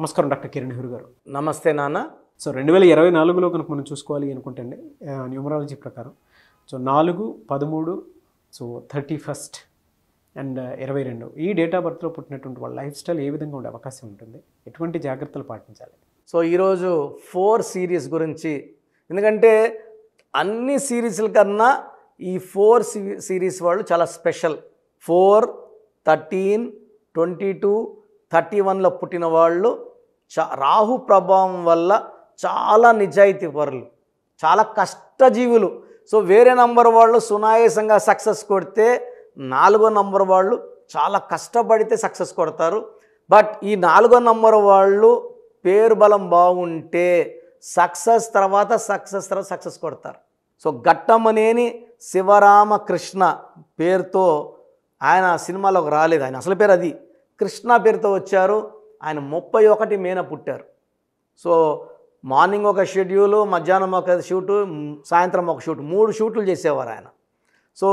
నమస్కారం డాక్టర్ కిరణ్ నెహ్రూ గారు నమస్తే నాన్న సో రెండు వేల ఇరవై నాలుగులో కనుక మనం చూసుకోవాలి అనుకుంటండి న్యూమరాలజీ ప్రకారం సో నాలుగు పదమూడు సో థర్టీ ఫస్ట్ అండ్ ఇరవై రెండు ఈ డేట్ ఆఫ్ బర్త్లో పుట్టినటువంటి వాళ్ళ లైఫ్ స్టైల్ ఏ విధంగా ఉండే అవకాశం ఉంటుంది ఎటువంటి జాగ్రత్తలు పాటించాలి సో ఈరోజు ఫోర్ సిరీస్ గురించి ఎందుకంటే అన్ని సిరీస్ల కన్నా ఈ ఫోర్ సిరీస్ వాళ్ళు చాలా special four thirteen twenty two thirty వన్లో పుట్టిన వాళ్ళు రాహు ప్రభావం వల్ల చాలా నిజాయితీ పరులు చాలా కష్టజీవులు సో వేరే నంబర్ వాళ్ళు సునాయాసంగా సక్సెస్ కొడితే నాలుగో నంబర్ వాళ్ళు చాలా కష్టపడితే సక్సెస్ కొడతారు బట్ ఈ నాలుగో నంబర్ వాళ్ళు పేరు బలం బాగుంటే సక్సెస్ తర్వాత సక్సెస్ తర్వాత సక్సెస్ కొడతారు సో అనేని శివరామకృష్ణ పేరుతో ఆయన సినిమాలోకి రాలేదు ఆయన అసలు పేరు అది కృష్ణ పేరుతో వచ్చారు ఆయన ముప్పై ఒకటి మేన పుట్టారు సో మార్నింగ్ ఒక షెడ్యూలు మధ్యాహ్నం ఒక షూటు సాయంత్రం ఒక షూట్ మూడు షూట్లు చేసేవారు ఆయన సో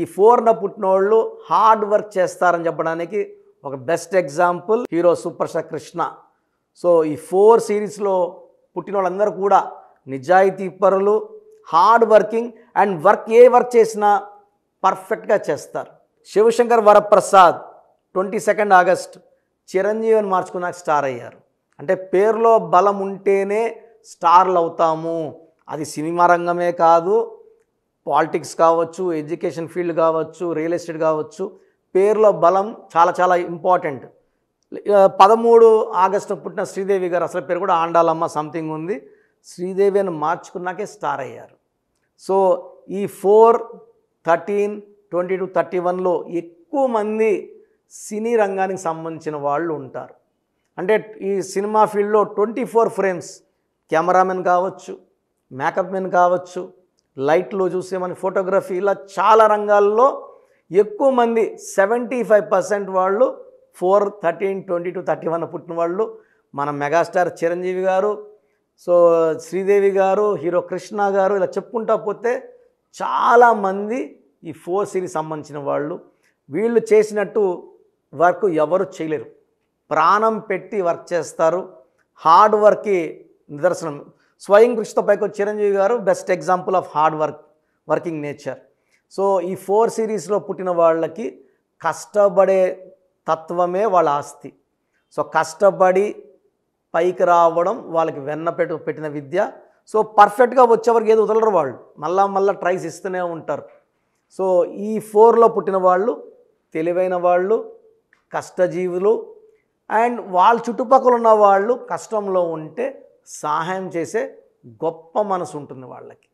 ఈ ఫోర్న పుట్టినోళ్ళు హార్డ్ వర్క్ చేస్తారని చెప్పడానికి ఒక best example hero super star Krishna so ఈ ఫోర్ సిరీస్లో పుట్టిన వాళ్ళందరూ కూడా నిజాయితీ పరులు హార్డ్ వర్కింగ్ అండ్ వర్క్ ఏ వర్క్ చేసినా పర్ఫెక్ట్గా చేస్తారు Shivashankar Varaprasad twenty second August చిరంజీవిని మార్చుకున్నాక స్టార్ అయ్యారు అంటే పేరులో బలం ఉంటేనే స్టార్లు అవుతాము అది సినిమా రంగమే కాదు పాలిటిక్స్ కావచ్చు ఎడ్యుకేషన్ ఫీల్డ్ కావచ్చు రియల్ ఎస్టేట్ కావచ్చు పేరులో బలం చాలా చాలా ఇంపార్టెంట్ పదమూడు ఆగస్టు పుట్టిన శ్రీదేవి గారు అసలు పేరు కూడా ఆండాలమ్మ సంథింగ్ ఉంది శ్రీదేవి అని మార్చుకున్నాకే స్టార్ అయ్యారు సో ఈ four thirteen twenty two thirty వన్లో ఎక్కువ మంది సినీ రంగానికి సంబంధించిన వాళ్ళు ఉంటారు అంటే ఈ సినిమా ఫీల్డ్లో ట్వంటీ ఫోర్ ఫ్రేమ్స్ కెమెరామెన్ కావచ్చు మేకప్ మెన్ కావచ్చు లైట్లో చూసే మన ఫోటోగ్రఫీ ఇలా చాలా రంగాల్లో ఎక్కువ మంది సెవెంటీ ఫైవ్ పర్సెంట్ వాళ్ళు four thirteen twenty two thirty one పుట్టిన వాళ్ళు మన మెగాస్టార్ చిరంజీవి గారు సో శ్రీదేవి గారు హీరో కృష్ణ గారు ఇలా చెప్పుకుంటా పోతే చాలామంది ఈ ఫోర్ సిరీస్ సంబంధించిన వాళ్ళు వీళ్ళు చేసినట్టు వర్క్ ఎవరు చేయలేరు ప్రాణం పెట్టి వర్క్ చేస్తారు హార్డ్ వర్క్కి నిదర్శనం స్వయం కృషితో పైకి Chiranjeevi garu best example of hard work working nature so ఈ ఫోర్ సిరీస్లో పుట్టిన వాళ్ళకి కష్టపడే తత్వమే వాళ్ళ ఆస్తి సో కష్టపడి పైకి రావడం వాళ్ళకి వెన్న పెట్టు పెట్టిన విద్య సో పర్ఫెక్ట్గా వచ్చేవరకు ఏది వదలరు వాళ్ళు మళ్ళా మళ్ళీ ట్రైస్ ఇస్తూనే ఉంటారు సో ఈ ఫోర్లో పుట్టిన వాళ్ళు తెలివైన వాళ్ళు కష్టజీవులు అండ్ వాళ్ళ చుట్టుపక్కల ఉన్న వాళ్ళు కష్టంలో ఉంటే సహాయం చేసే గొప్ప మనసు ఉంటుంది వాళ్ళకి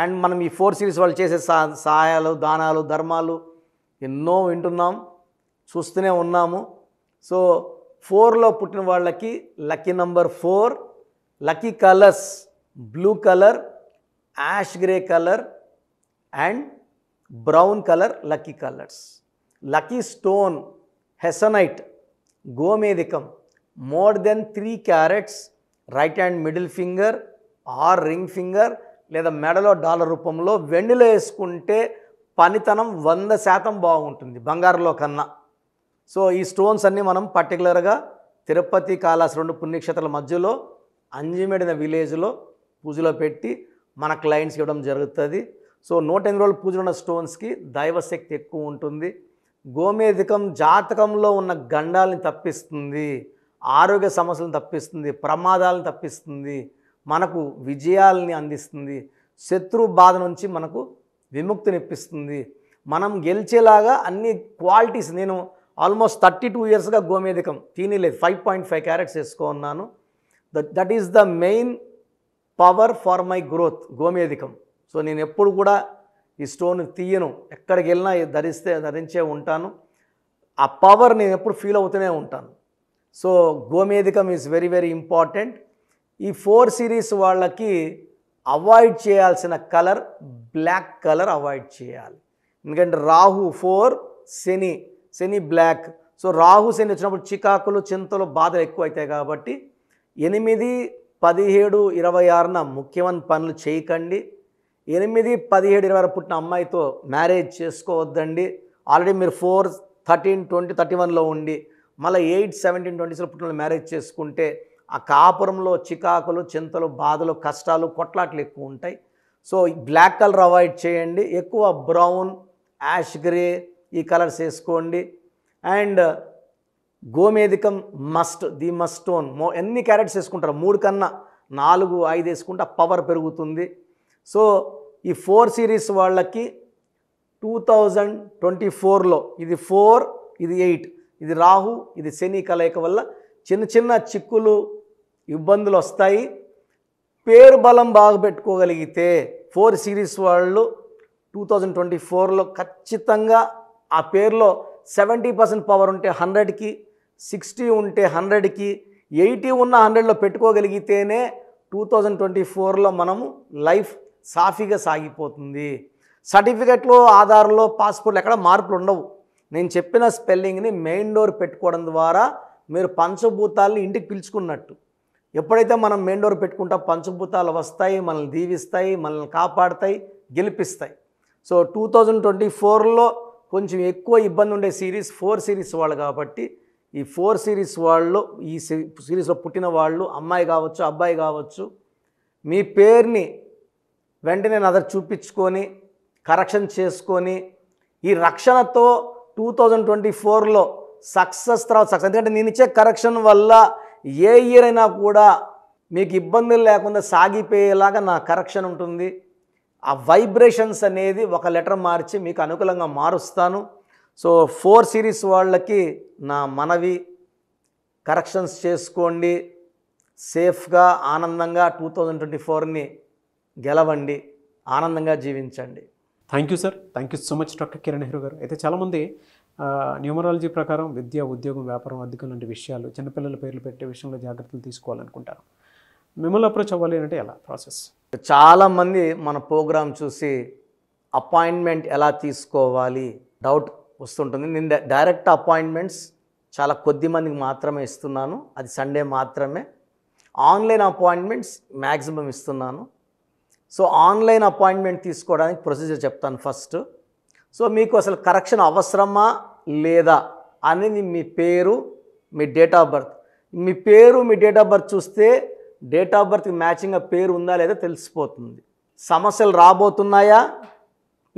అండ్ మనం ఈ ఫోర్ సిరీస్ వాళ్ళు చేసే సహాయాలు దానాలు ధర్మాలు ఎన్నో వింటున్నాం చూస్తూనే ఉన్నాము సో ఫోర్లో పుట్టిన వాళ్ళకి lucky number four lucky colours blue colour ash grey colour and brown colour lucky colours lucky stone hessonite గోమేధికం more than three carats right hand middle finger or ring finger లేదా మెడలో డాలర్ రూపంలో వెన్నెల వేసుకుంటే పనితనం వంద శాతం బాగుంటుంది బంగారులో కన్నా సో ఈ స్టోన్స్ అన్నీ మనం పర్టికులర్గా తిరుపతి కాళాస్ రెండు పుణ్యక్షేత్రాల మధ్యలో అంజిమెడిన విలేజ్లో పూజలో పెట్టి మన క్లయింట్స్ ఇవ్వడం జరుగుతుంది సో నూట ఎనిమిది రోజులు పూజలు ఉన్న స్టోన్స్కి దైవశక్తి ఎక్కువ ఉంటుంది గోమేధికం జాతకంలో ఉన్న గండాలని తప్పిస్తుంది ఆరోగ్య సమస్యలను తప్పిస్తుంది ప్రమాదాలను తప్పిస్తుంది మనకు విజయాలని అందిస్తుంది శత్రు బాధ నుంచి మనకు విముక్తినిప్పిస్తుంది మనం గెలిచేలాగా అన్ని క్వాలిటీస్ నేను ఆల్మోస్ట్ థర్టీ టూ ఇయర్స్గా గోమేధికం తినలేదు ఫైవ్ పాయింట్ ఫైవ్ క్యారెట్స్ వేసుకున్నాను that is the main power for my growth గోమేధికం సో నేను ఎప్పుడు కూడా ఈ స్టోన్ తీయను ఎక్కడికి వెళ్ళినా ధరిస్తే ధరించే ఉంటాను ఆ పవర్ నేను ఎప్పుడు ఫీల్ అవుతూనే ఉంటాను సో గోమేధికం ఈజ్ వెరీ వెరీ ఇంపార్టెంట్ ఈ ఫోర్ సిరీస్ వాళ్ళకి అవాయిడ్ చేయాల్సిన కలర్ బ్లాక్ కలర్ అవాయిడ్ చేయాలి ఎందుకంటే Rahu four Shani Shani black so Rahu Shani వచ్చినప్పుడు చికాకులు చింతలు బాధలు ఎక్కువ అవుతాయి కాబట్టి ఎనిమిది పదిహేడు ఇరవై ఆరున ముఖ్యమైన పనులు చేయకండి ఎనిమిది పదిహేడు ఇరవై పుట్టిన అమ్మాయితో మ్యారేజ్ చేసుకోవద్దండి ఆల్రెడీ మీరు ఫోర్ థర్టీన్ ట్వంటీ థర్టీ వన్లో ఉండి మళ్ళీ ఎయిట్ సెవెంటీన్ ట్వంటీస్లో పుట్టిన మ్యారేజ్ చేసుకుంటే ఆ కాపురంలో చికాకులు చింతలు బాధలు కష్టాలు కొట్లాట్లు ఎక్కువ ఉంటాయి సో బ్లాక్ కలర్ అవాయిడ్ చేయండి ఎక్కువ బ్రౌన్ యాష్ గ్రే ఈ కలర్స్ వేసుకోండి అండ్ గోమేధికం must the must own more ఎన్ని క్యారెట్స్ వేసుకుంటారు మూడు కన్నా నాలుగు ఐదు వేసుకుంటే పవర్ పెరుగుతుంది సో ఈ ఫోర్ సిరీస్ వాళ్ళకి టూ థౌజండ్ ట్వంటీ ఫోర్లో ఇది ఫోర్ ఇది ఎయిట్ ఇది రాహు ఇది శని కలయిక వల్ల చిన్న చిన్న చిక్కులు ఇబ్బందులు వస్తాయి పేరు బలం బాగా పెట్టుకోగలిగితే ఫోర్ సిరీస్ వాళ్ళు టూ థౌజండ్ ట్వంటీ ఫోర్లో ఖచ్చితంగా ఆ పేరులో సెవెంటీ పర్సెంట్ పవర్ ఉంటే హండ్రెడ్కి సిక్స్టీ ఉంటే హండ్రెడ్కి ఎయిటీ ఉన్న హండ్రెడ్లో పెట్టుకోగలిగితేనే టూ థౌజండ్ ట్వంటీ ఫోర్లో మనము లైఫ్ సాఫీగా సాగిపోతుంది సర్టిఫికెట్లు ఆధార్లో పాస్పోర్ట్లు ఎక్కడ మార్పులు ఉండవు నేను చెప్పిన స్పెల్లింగ్ని మెయిన్ డోర్ పెట్టుకోవడం ద్వారా మీరు పంచభూతాలని ఇంటికి పిలుచుకున్నట్టు ఎప్పుడైతే మనం మెయిన్ డోర్ పెట్టుకుంటా పంచభూతాలు వస్తాయి మనల్ని దీవిస్తాయి మనల్ని కాపాడతాయి గెలిపిస్తాయి సో టూ థౌజండ్ ట్వంటీ ఫోర్లో కొంచెం ఎక్కువ ఇబ్బంది ఉండే సిరీస్ ఫోర్ సిరీస్ వాళ్ళు కాబట్టి ఈ ఫోర్ సిరీస్ వాళ్ళు ఈ సిరీస్లో పుట్టిన వాళ్ళు అమ్మాయి కావచ్చు అబ్బాయి కావచ్చు మీ పేరుని వెంటనే నదర్ చూపించుకొని కరెక్షన్ చేసుకొని ఈ రక్షణతో టూ థౌజండ్ ట్వంటీ ఫోర్లో సక్సెస్ తర్వాత సక్సెస్ ఎందుకంటే నేను ఇచ్చే కరెక్షన్ వల్ల ఏ ఇయర్ అయినా కూడా మీకు ఇబ్బందులు లేకుండా సాగిపోయేలాగా నా కరెక్షన్ ఉంటుంది ఆ వైబ్రేషన్స్ అనేది ఒక లెటర్ మార్చి మీకు అనుకూలంగా మారుస్తాను సో ఫోర్ సిరీస్ వాళ్ళకి నా మనవి కరెక్షన్స్ చేసుకోండి సేఫ్గా ఆనందంగా టూ థౌజండ్ ట్వంటీ ఫోర్ని గెలవండి ఆనందంగా జీవించండి thank you sir thank you so much doctor Kiran Nehru గారు అయితే చాలామంది న్యూమరాలజీ ప్రకారం విద్య ఉద్యోగం వ్యాపారం అధికం లాంటి విషయాలు చిన్నపిల్లల పేర్లు పెట్టే విషయంలో జాగ్రత్తలు తీసుకోవాలనుకుంటారు మిమ్మల్ని అప్రోచ్ అవ్వాలి అంటే ఎలా ప్రాసెస్ చాలామంది మన ప్రోగ్రాం చూసి అపాయింట్మెంట్ ఎలా తీసుకోవాలి డౌట్ వస్తుంటుంది నేను డైరెక్ట్ అపాయింట్మెంట్స్ చాలా కొద్ది మందికి మాత్రమే ఇస్తున్నాను అది సండే మాత్రమే ఆన్లైన్ అపాయింట్మెంట్స్ మ్యాక్సిమం ఇస్తున్నాను సో ఆన్లైన్ అపాయింట్మెంట్ తీసుకోవడానికి ప్రొసీజర్ చెప్తాను ఫస్ట్ సో మీకు అసలు కరెక్షన్ అవసరమా లేదా అనేది మీ పేరు మీ డేట్ ఆఫ్ బర్త్ మీ పేరు మీ డేట్ ఆఫ్ బర్త్ చూస్తే డేట్ ఆఫ్ బర్త్కి మ్యాచింగ్గా పేరు ఉందా లేదా తెలిసిపోతుంది సమస్యలు రాబోతున్నాయా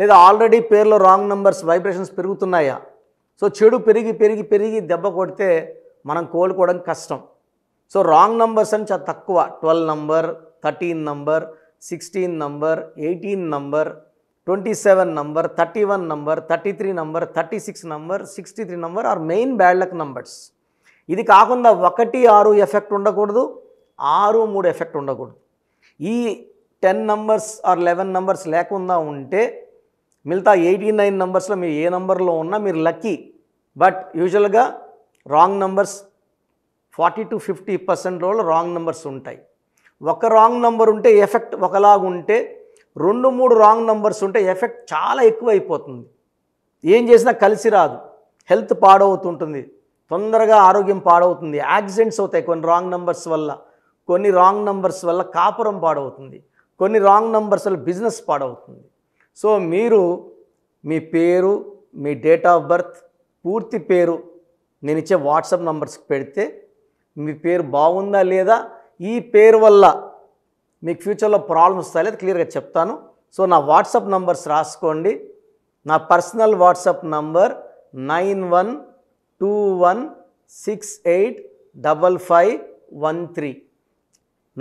లేదా ఆల్రెడీ పేర్లో రాంగ్ నెంబర్స్ వైబ్రేషన్స్ పెరుగుతున్నాయా సో చెడు పెరిగి పెరిగి పెరిగి దెబ్బ కొడితే మనం కోలుకోవడం కష్టం సో రాంగ్ నెంబర్స్ అని చాలా తక్కువ twelve number thirteen number sixteen number eighteen number twenty seven number thirty one number thirty three number thirty six number sixty three number are main bad luck numbers ఇది కాకుండా ఒకటి ఆరు effect ఉండకూడదు ఆరు మూడు ఎఫెక్ట్ ఉండకూడదు ఈ ten numbers or eleven numbers లేకుండా ఉంటే మిగతా ఎయిటీ నైన్ నంబర్స్లో మీరు ఏ నంబర్లో ఉన్నా మీరు లక్కీ బట్ యూజువల్గా wrong numbers forty to fifty percent రోజులు రాంగ్ నంబర్స్ ఉంటాయి ఒక రాంగ్ నంబర్ ఉంటే ఎఫెక్ట్ ఒకలాగా ఉంటే రెండు మూడు రాంగ్ నంబర్స్ ఉంటే ఎఫెక్ట్ చాలా ఎక్కువ అయిపోతుంది ఏం చేసినా కలిసి రాదు హెల్త్ పాడవుతుంటుంది తొందరగా ఆరోగ్యం పాడవుతుంది యాక్సిడెంట్స్ అవుతాయి కొన్ని రాంగ్ నంబర్స్ వల్ల కొన్ని రాంగ్ నంబర్స్ వల్ల కాపురం పాడవుతుంది కొన్ని రాంగ్ నంబర్స్ వల్ల బిజినెస్ పాడవుతుంది సో మీరు మీ పేరు మీ డేట్ ఆఫ్ బర్త్ పూర్తి పేరు నేను ఇచ్చే వాట్సాప్ నంబర్స్కి పెడితే మీ పేరు బాగుందా లేదా ఈ పేరు వల్ల మీకు ఫ్యూచర్లో ప్రాబ్లమ్స్ లేదు క్లియర్గా చెప్తాను సో నా వాట్సాప్ నంబర్స్ రాసుకోండి నా personal WhatsApp number nine one two one six eight double five one three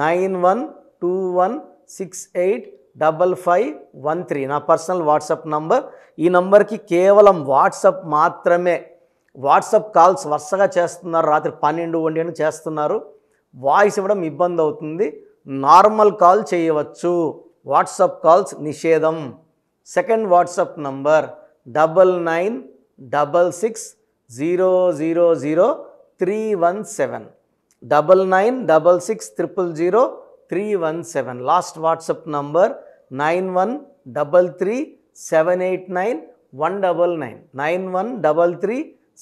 nine one two one six eight double five one three నా పర్సనల్ వాట్సాప్ నంబర్ ఈ నంబర్కి కేవలం వాట్సాప్ మాత్రమే వాట్సాప్ కాల్స్ వరుసగా చేస్తున్నారు రాత్రి పన్నెండు వండి చేస్తున్నారు వాయిస్ ఇవ్వడం ఇబ్బంది అవుతుంది నార్మల్ కాల్ చేయవచ్చు వాట్సాప్ కాల్స్ నిషేధం second WhatsApp number double nine double six zero zero zero three one seven double nine double six triple zero three one seven last WhatsApp number nine one double three seven eight nine one double nine nine one double three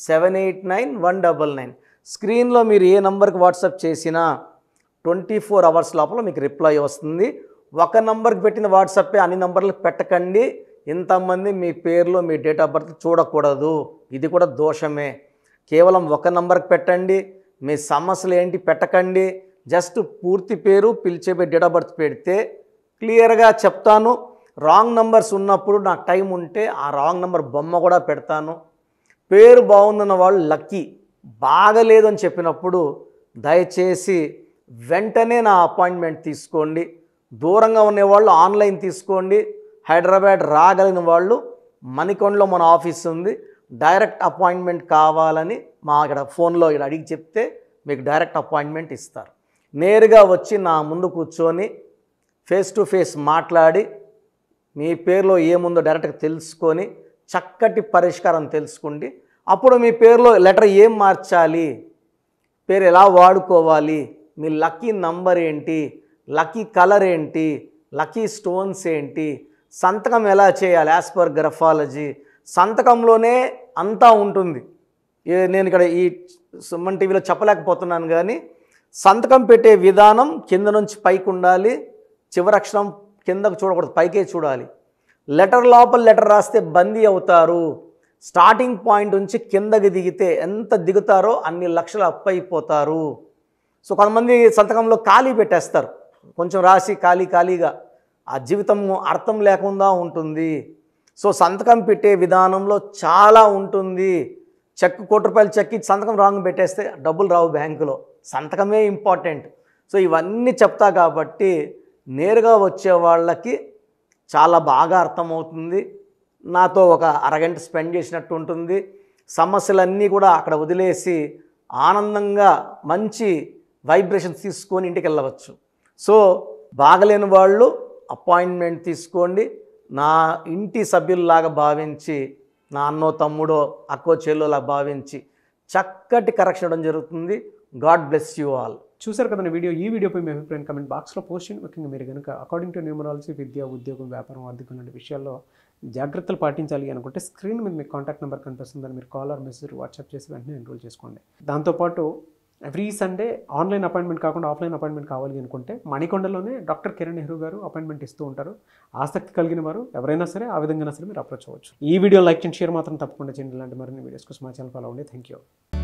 seven eight nine one double nine స్క్రీన్లో మీరు ఏ నంబర్కి WhatsApp చేసినా twenty four hours లోపల మీకు reply వస్తుంది ఒక నంబర్కి పెట్టిన వాట్సాపే అన్ని నంబర్లకు పెట్టకండి ఇంతమంది మీ పేర్లో మీ డేట్ ఆఫ్ బర్త్ చూడకూడదు ఇది కూడా దోషమే కేవలం ఒక నంబర్కి పెట్టండి మీ సమస్యలు ఏంటి పెట్టకండి జస్ట్ పూర్తి పేరు పిలిచేపోయి డేట్ ఆఫ్ బర్త్ పెడితే క్లియర్గా చెప్తాను రాంగ్ నంబర్స్ ఉన్నప్పుడు నాకు టైం ఉంటే ఆ రాంగ్ నంబర్ బొమ్మ కూడా పెడతాను పేరు బాగుందన్న వాళ్ళు లక్కీ బాగలేదు అని చెప్పినప్పుడు దయచేసి వెంటనే నా అపాయింట్మెంట్ తీసుకోండి దూరంగా ఉండేవాళ్ళు ఆన్లైన్ తీసుకోండి హైదరాబాద్ రాగలిగిన వాళ్ళు మణికొండలో మన ఆఫీస్ ఉంది డైరెక్ట్ అపాయింట్మెంట్ కావాలని మా ఇక్కడ ఫోన్లో ఇక్కడ అడిగి చెప్తే మీకు డైరెక్ట్ అపాయింట్మెంట్ ఇస్తారు నేరుగా వచ్చి నా ముందు కూర్చొని ఫేస్ టు ఫేస్ మాట్లాడి మీ పేరులో ఏముందో డైరెక్ట్గా తెలుసుకొని చక్కటి పరిష్కారం తెలుసుకోండి అప్పుడు మీ పేరులో లెటర్ ఏం మార్చాలి పేరు ఎలా వాడుకోవాలి మీ లక్కీ నంబర్ ఏంటి లక్కీ కలర్ ఏంటి లక్కీ స్టోన్స్ ఏంటి సంతకం ఎలా చేయాలి యాజ్ పర్ గ్రఫాలజీ సంతకంలోనే అంతా ఉంటుంది నేను ఇక్కడ ఈ సుమన్ టీవీలో చెప్పలేకపోతున్నాను కానీ సంతకం పెట్టే విధానం కింద నుంచి పైకి ఉండాలి చివరక్షరం కిందకు చూడకూడదు పైకే చూడాలి లెటర్ లోపల లెటర్ రాస్తే బందీ అవుతారు స్టార్టింగ్ పాయింట్ నుంచి కిందకి దిగితే ఎంత దిగుతారో అన్ని లక్షలు అప్పైపోతారు సో కొంతమంది సంతకంలో ఖాళీ పెట్టేస్తారు కొంచెం రాసి ఖాళీ ఖాళీగా ఆ జీవితం అర్థం లేకుండా ఉంటుంది సో సంతకం పెట్టే విధానంలో చాలా ఉంటుంది చెక్ కోటి రూపాయలు చెక్ ఇచ్చి సంతకం రాంగ్ పెట్టేస్తే డబ్బులు రావు బ్యాంకులో సంతకమే ఇంపార్టెంట్ సో ఇవన్నీ చెప్తా కాబట్టి నేరుగా వచ్చే వాళ్ళకి చాలా బాగా అర్థమవుతుంది నాతో ఒక అరగంట స్పెండ్ చేసినట్టు ఉంటుంది సమస్యలన్నీ కూడా అక్కడ వదిలేసి ఆనందంగా మంచి వైబ్రేషన్స్ తీసుకొని ఇంటికి వెళ్ళవచ్చు సో బాగలేని వాళ్ళు అపాయింట్మెంట్ తీసుకోండి నా ఇంటి సభ్యుల్లాగా భావించి నా అన్నో తమ్ముడో అక్కో చెల్లోలా భావించి చక్కటి కరెక్షన్ ఇవ్వడం జరుగుతుంది గాడ్ బ్లెస్ యూ ఆల్ చూసారు కదా వీడియో ఈ వీడియోపై మీ అభిప్రాయం కమెంట్ బాక్స్లో పోస్ట్ చేయండి ముఖ్యంగా మీరు కనుక అకార్డింగ్ టు న్యూమరాలజీ విద్య ఉద్యోగం వ్యాపారం ఆర్థికం లాంటి విషయాల్లో జాగ్రత్తలు పాటించాలి అనుకుంటే స్క్రీన్ మీద మీకు కాంటాక్ట్ నెంబర్ కనిపిస్తుందని మీరు కాల్ ఆర్ మెసేజ్ వాట్సాప్ చేసి వెంటనే ఎన్రోల్ చేసుకోండి దాంతోపాటు ఎవ్రీ సండే ఆన్లైన్ అపాయింట్మెంట్ కాకుండా ఆఫ్లైన్ అపాయింట్మెంట్ కావాలి అనుకుంటే మణికొండలోనే డాక్టర్ కిరణ్ నెహ్రూ గారు అపాయింట్మెంట్ ఇస్తూ ఉంటారు ఆసక్తి కలిగిన వారు ఎవరైనా సరే ఆ విధంగా సరే మీరు అప్రోచ్ అవ్వచ్చు ఈ వీడియో లైక్ అండ్ షేర్ మాత్రం తప్పకుండా చేయండి ఇలాంటి మరిన్ని వీడియోస్ కోసం మా ఛానల్ ఫాలో అవ్వండి థ్యాంక్ యూ